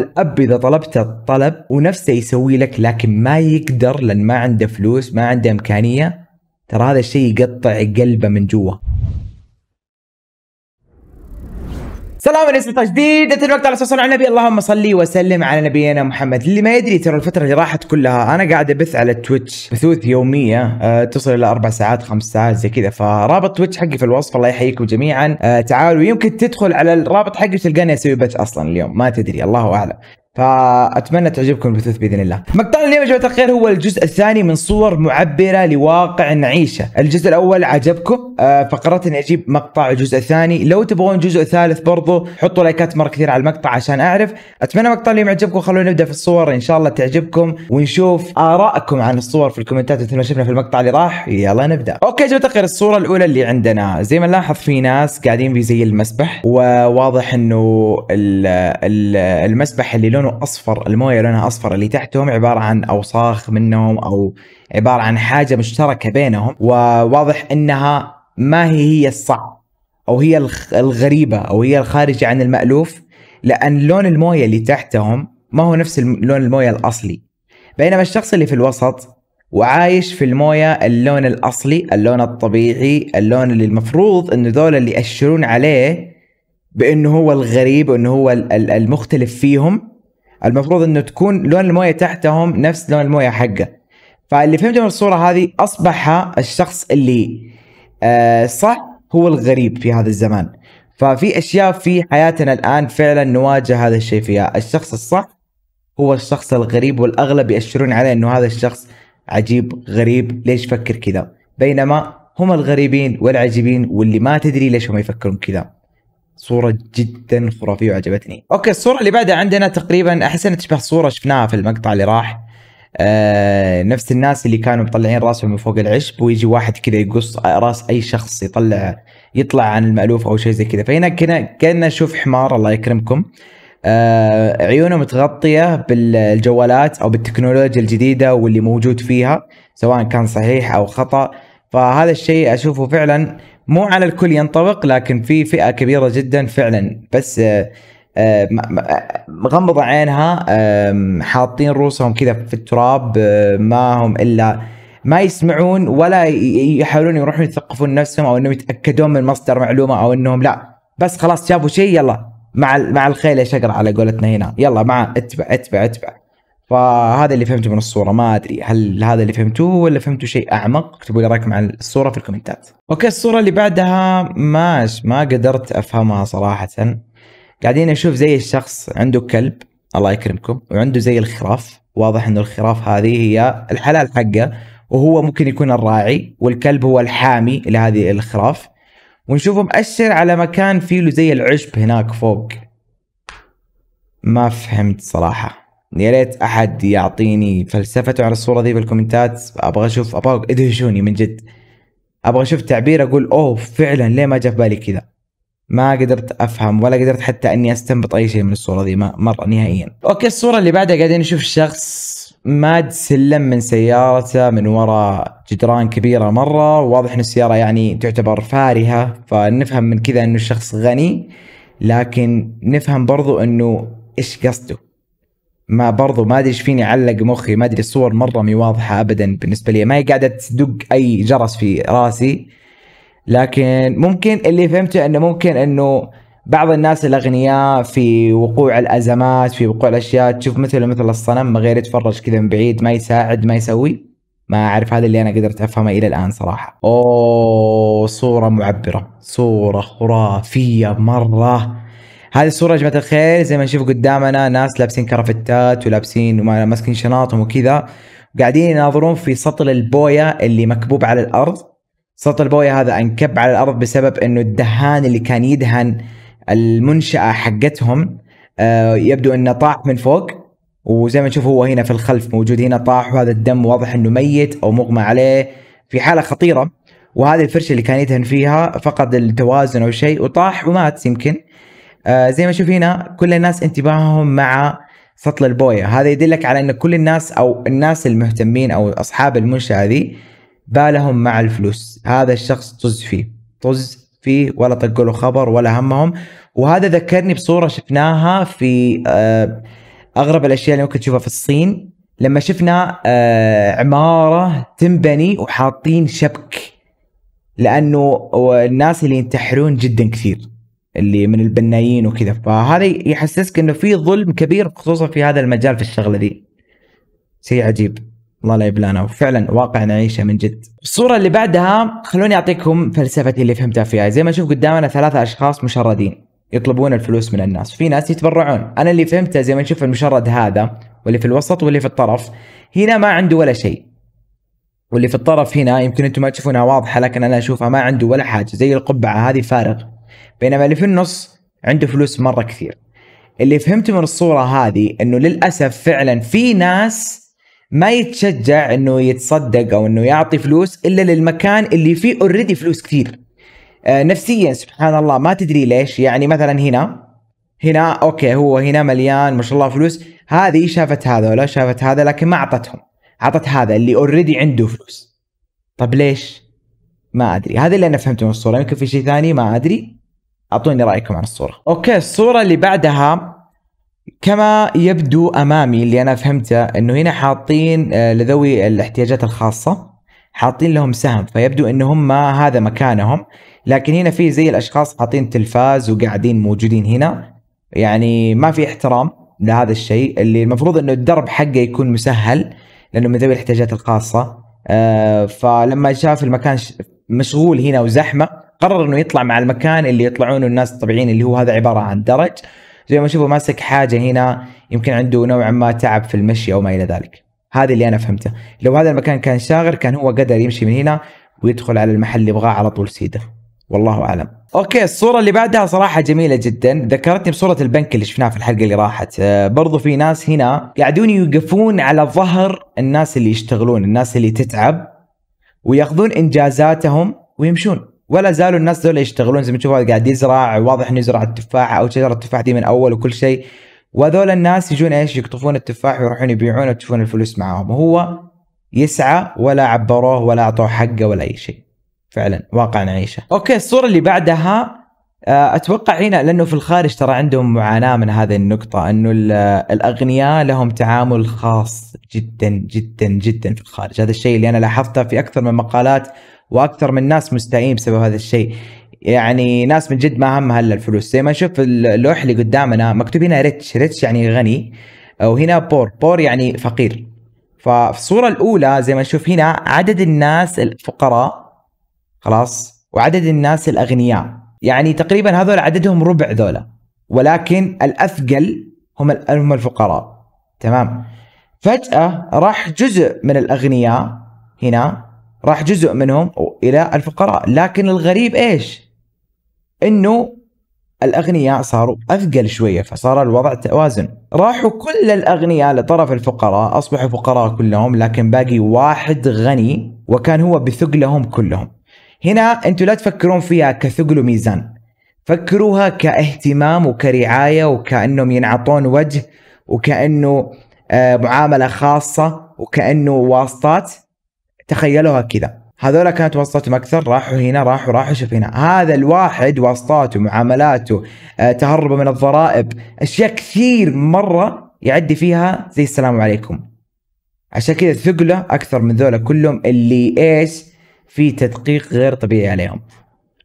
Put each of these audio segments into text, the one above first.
الاب اذا طلبت الطلب ونفسه يسوي لك لكن ما يقدر لان ما عنده فلوس ما عنده امكانيه ترى هذا الشيء يقطع قلبه من جوا سلام عليكم اسم تجديد الوقت على اساس على النبي اللهم صلي وسلم على نبينا محمد اللي ما يدري ترى الفتره اللي راحت كلها انا قاعد ابث على تويتش بثوث يوميه أه تصل الى اربع ساعات خمس ساعات زي كذا فرابط تويتش حقي في الوصف الله يحييكم جميعا أه تعالوا يمكن تدخل على الرابط حقي تلقاني اسوي بث اصلا اليوم ما تدري الله اعلم فاتمنى تعجبكم البثوث باذن الله. مقطعنا اليوم يا جماعه الخير هو الجزء الثاني من صور معبره لواقع نعيشه، الجزء الاول عجبكم آه، فقررت اني اجيب مقطع الجزء الثاني، لو تبغون جزء ثالث برضو حطوا لايكات مره كثير على المقطع عشان اعرف، اتمنى مقطع اليوم يعجبكم خلونا نبدا في الصور ان شاء الله تعجبكم ونشوف ارائكم عن الصور في الكومنتات مثل ما شفنا في المقطع اللي راح، يلا نبدا. اوكي يا جماعه الخير الصوره الاولى اللي عندنا زي ما نلاحظ في ناس قاعدين في زي المسبح وواضح انه المسبح اللي لونه اصفر المويه لونها اصفر اللي تحتهم عباره عن اوساخ منهم او عباره عن حاجه مشتركه بينهم وواضح انها ما هي هي الصعب او هي الغريبه او هي الخارجه عن المالوف لان لون المويه اللي تحتهم ما هو نفس لون المويه الاصلي بينما الشخص اللي في الوسط وعايش في المويه اللون الاصلي اللون الطبيعي اللون اللي المفروض انه ذولا اللي ياشرون عليه بانه هو الغريب وانه هو المختلف فيهم المفروض انه تكون لون المويه تحتهم نفس لون المويه حقه فاللي فهمته من الصوره هذه اصبح الشخص اللي آه، صح هو الغريب في هذا الزمان ففي اشياء في حياتنا الان فعلا نواجه هذا الشيء فيها الشخص الصح هو الشخص الغريب والاغلب يأشرون عليه انه هذا الشخص عجيب غريب ليش فكر كذا بينما هم الغريبين والعجيبين واللي ما تدري ليش هم يفكرون كذا صورة جدا خرافية وعجبتني. اوكي الصورة اللي بعدها عندنا تقريبا احس انها تشبه صورة شفناها في المقطع اللي راح. آه نفس الناس اللي كانوا مطلعين راسهم من فوق العشب ويجي واحد كذا يقص راس اي شخص يطلع يطلع عن المألوف او شيء زي كذا فهنا كنا كنا نشوف حمار الله يكرمكم آه عيونه متغطية بالجوالات او بالتكنولوجيا الجديدة واللي موجود فيها سواء كان صحيح او خطأ فهذا الشيء اشوفه فعلا مو على الكل ينطبق لكن في فئه كبيره جدا فعلا بس آه، آه، آه، مغمضة عينها حاطين رؤوسهم كذا في التراب ما هم الا ما يسمعون ولا يحاولون يروحون يثقفون نفسهم او انهم يتاكدون من مصدر معلومه او انهم لا بس خلاص شافوا شيء يلا مع مع الخيل يا شقر على قولتنا هنا يلا مع اتبع اتبع اتبع فهذا اللي فهمته من الصورة ما أدري هل هذا اللي فهمتوه ولا فهمتوا شيء أعمق اكتبوا لي رأيكم عن الصورة في الكومنتات أوكي الصورة اللي بعدها ماش ما قدرت أفهمها صراحة قاعدين أشوف زي الشخص عنده كلب الله يكرمكم وعنده زي الخراف واضح انه الخراف هذه هي الحلال حقه وهو ممكن يكون الراعي والكلب هو الحامي لهذه الخراف ونشوفه مأشر على مكان فيه له زي العشب هناك فوق ما فهمت صراحه يا ريت احد يعطيني فلسفته عن الصوره ذي بالكومنتات ابغى اشوف ابغى ادهشوني من جد ابغى اشوف تعبير اقول اوه فعلا ليه ما جاء في بالي كذا ما قدرت افهم ولا قدرت حتى اني استنبط اي شيء من الصوره ذي مره نهائيا اوكي الصوره اللي بعدها قاعدين نشوف شخص ماد سلم من سيارته من وراء جدران كبيره مره واضح ان السياره يعني تعتبر فارهه فنفهم من كذا انه الشخص غني لكن نفهم برضو انه ايش قصده ما برضو ما ادري ايش فيني علق مخي ما ادري الصور مره مي واضحه ابدا بالنسبه لي ما هي قاعده تدق اي جرس في راسي لكن ممكن اللي فهمته انه ممكن انه بعض الناس الاغنياء في وقوع الازمات في وقوع الاشياء تشوف مثل مثل الصنم ما غير يتفرج كذا من بعيد ما يساعد ما يسوي ما اعرف هذا اللي انا قدرت افهمه الى الان صراحه اوه صوره معبره صوره خرافيه مره هذه الصوره يا جماعه الخير زي ما نشوف قدامنا ناس لابسين كرافتات ولابسين ماسكين شناطهم وكذا قاعدين يناظرون في سطل البويه اللي مكبوب على الارض سطل البويه هذا انكب على الارض بسبب انه الدهان اللي كان يدهن المنشاه حقتهم آه، يبدو انه طاح من فوق وزي ما نشوف هو هنا في الخلف موجود هنا طاح وهذا الدم واضح انه ميت او مغمى عليه في حاله خطيره وهذه الفرشه اللي كان يدهن فيها فقد التوازن او شيء وطاح ومات يمكن آه زي ما هنا كل الناس انتباههم مع سطل البويه هذا يدلك على ان كل الناس او الناس المهتمين او اصحاب المنشاه ذي بالهم مع الفلوس هذا الشخص طز فيه طز فيه ولا طقوا له خبر ولا همهم وهذا ذكرني بصوره شفناها في آه اغرب الاشياء اللي ممكن تشوفها في الصين لما شفنا آه عماره تنبني وحاطين شبك لانه الناس اللي ينتحرون جدا كثير اللي من البنايين وكذا فهذا يحسسك انه في ظلم كبير خصوصا في هذا المجال في الشغله دي شيء عجيب الله لا يبلانا وفعلا واقع نعيشه من جد الصوره اللي بعدها خلوني اعطيكم فلسفتي اللي فهمتها فيها زي ما اشوف قدامنا ثلاثه اشخاص مشردين يطلبون الفلوس من الناس في ناس يتبرعون انا اللي فهمته زي ما نشوف المشرد هذا واللي في الوسط واللي في الطرف هنا ما عنده ولا شيء واللي في الطرف هنا يمكن انتم ما تشوفونها واضحه لكن انا اشوفها ما عنده ولا حاجه زي القبعه هذه فارغ بينما اللي في النص عنده فلوس مره كثير اللي فهمته من الصوره هذه انه للاسف فعلا في ناس ما يتشجع انه يتصدق او انه يعطي فلوس الا للمكان اللي فيه اوريدي فلوس كثير آه نفسيا سبحان الله ما تدري ليش يعني مثلا هنا هنا اوكي هو هنا مليان ما شاء الله فلوس هذه شافت هذا ولا شافت هذا لكن ما اعطتهم اعطت هذا اللي اوريدي عنده فلوس طب ليش ما ادري هذا اللي انا فهمته من الصوره يمكن في شيء ثاني ما ادري اعطوني رايكم عن الصوره اوكي الصوره اللي بعدها كما يبدو امامي اللي انا فهمته انه هنا حاطين آه، لذوي الاحتياجات الخاصه حاطين لهم سهم فيبدو ان هم هذا مكانهم لكن هنا في زي الاشخاص حاطين تلفاز وقاعدين موجودين هنا يعني ما في احترام لهذا الشيء اللي المفروض انه الدرب حقه يكون مسهل لانه من ذوي الاحتياجات الخاصه آه، فلما شاف المكان مشغول هنا وزحمه قرر انه يطلع مع المكان اللي يطلعونه الناس الطبيعيين اللي هو هذا عباره عن درج زي ما شوفوا ماسك حاجه هنا يمكن عنده نوعا ما تعب في المشي او ما الى ذلك هذا اللي انا فهمته لو هذا المكان كان شاغر كان هو قدر يمشي من هنا ويدخل على المحل اللي يبغاه على طول سيده والله اعلم اوكي الصوره اللي بعدها صراحه جميله جدا ذكرتني بصوره البنك اللي شفناها في الحلقه اللي راحت آه، برضو في ناس هنا قاعدون يوقفون على ظهر الناس اللي يشتغلون الناس اللي تتعب وياخذون انجازاتهم ويمشون ولا زالوا الناس دول يشتغلون زي ما تشوفوا قاعد يزرع واضح انه يزرع التفاح او شجره التفاح دي من اول وكل شيء وهذول الناس يجون ايش يقطفون التفاح ويروحون يبيعونه وتشوفون الفلوس معاهم وهو يسعى ولا عبروه ولا اعطوه حقه ولا اي شيء فعلا واقع نعيشه اوكي الصوره اللي بعدها آه، اتوقع هنا لانه في الخارج ترى عندهم معاناه من هذه النقطه انه الاغنياء لهم تعامل خاص جدا جدا جدا في الخارج هذا الشيء اللي انا لاحظته في اكثر من مقالات واكثر من ناس مستائين بسبب هذا الشيء يعني ناس من جد ما همها الا الفلوس زي ما نشوف اللوح اللي قدامنا مكتوب هنا ريتش ريتش يعني غني وهنا بور بور يعني فقير ففي الصورة الأولى زي ما نشوف هنا عدد الناس الفقراء خلاص وعدد الناس الأغنياء يعني تقريبا هذول عددهم ربع ذولا ولكن الأثقل هم هم الفقراء تمام فجأة راح جزء من الأغنياء هنا راح جزء منهم الى الفقراء لكن الغريب ايش انه الاغنياء صاروا اثقل شويه فصار الوضع توازن راحوا كل الاغنياء لطرف الفقراء اصبحوا فقراء كلهم لكن باقي واحد غني وكان هو بثقلهم كلهم هنا انتم لا تفكرون فيها كثقل وميزان فكروها كاهتمام وكرعايه وكانهم ينعطون وجه وكانه آه، معامله خاصه وكانه واسطات تخيلوها كذا هذولا كانت واسطتهم اكثر راحوا هنا راحوا راحوا شوف هنا هذا الواحد واسطاته معاملاته آه، تهربه من الضرائب اشياء كثير مره يعدي فيها زي السلام عليكم عشان كذا ثقله اكثر من ذولا كلهم اللي ايش في تدقيق غير طبيعي عليهم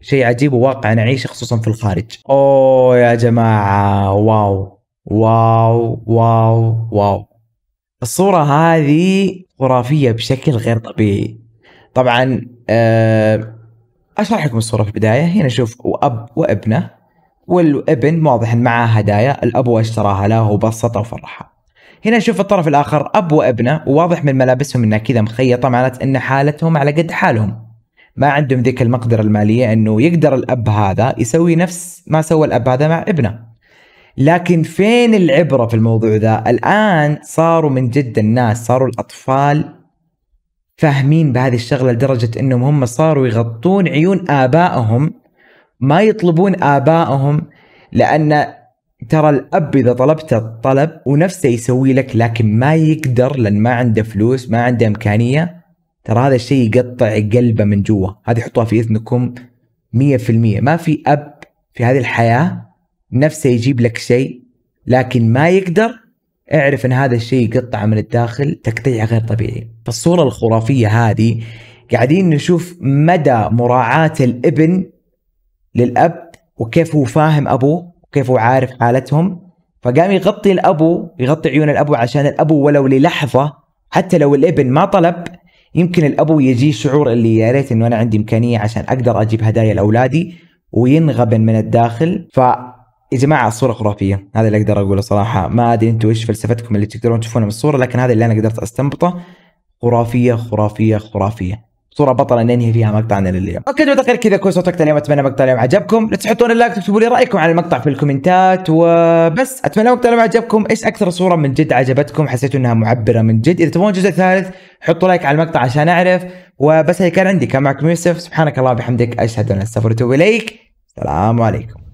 شيء عجيب وواقع نعيشه خصوصا في الخارج اوه يا جماعه واو واو واو واو الصورة هذه خرافيه بشكل غير طبيعي طبعا آه، اشرح لكم الصوره في البدايه هنا شوف اب وابنه والابن واضح ان معاه هدايا الاب اشتراها له وبسطها وفرحها هنا نشوف الطرف الاخر اب وابنه وواضح من ملابسهم انها كذا مخيطه معناته ان حالتهم على قد حالهم ما عندهم ذيك المقدره الماليه انه يقدر الاب هذا يسوي نفس ما سوى الاب هذا مع ابنه لكن فين العبره في الموضوع ذا؟ الان صاروا من جد الناس صاروا الاطفال فاهمين بهذه الشغله لدرجه انهم هم صاروا يغطون عيون ابائهم ما يطلبون ابائهم لان ترى الاب اذا طلبت الطلب ونفسه يسوي لك لكن ما يقدر لان ما عنده فلوس ما عنده امكانيه ترى هذا الشيء يقطع قلبه من جوا هذه حطوها في اذنكم 100% ما في اب في هذه الحياه نفسه يجيب لك شيء لكن ما يقدر اعرف ان هذا الشيء يقطع من الداخل تقطيع غير طبيعي فالصورة الخرافية هذه قاعدين نشوف مدى مراعاة الابن للأب وكيف هو فاهم أبوه وكيف هو عارف حالتهم فقام يغطي الأبو يغطي عيون الأبو عشان الأبو ولو للحظة حتى لو الابن ما طلب يمكن الأبو يجيه شعور اللي يا ريت إنه أنا عندي إمكانية عشان أقدر أجيب هدايا لأولادي وينغبن من الداخل ف يا جماعه الصوره خرافيه هذا اللي اقدر اقوله صراحه ما ادري انتم ايش فلسفتكم اللي تقدرون تشوفونها من الصوره لكن هذا اللي انا قدرت استنبطه خرافيه خرافيه خرافيه صورة بطلة ننهي فيها مقطعنا لليوم. اوكي متخيل كذا كويس صوتك اليوم اتمنى مقطع اليوم عجبكم، لا تحطون اللايك تكتبوا لي رايكم على المقطع في الكومنتات وبس اتمنى مقطع اليوم عجبكم، ايش اكثر صورة من جد عجبتكم حسيتوا انها معبرة من جد، اذا تبغون جزء ثالث حطوا لايك على المقطع عشان اعرف وبس هي كان عندي كان معكم يوسف سبحانك اللهم وبحمدك اشهد ان لا اليك السلام عليكم.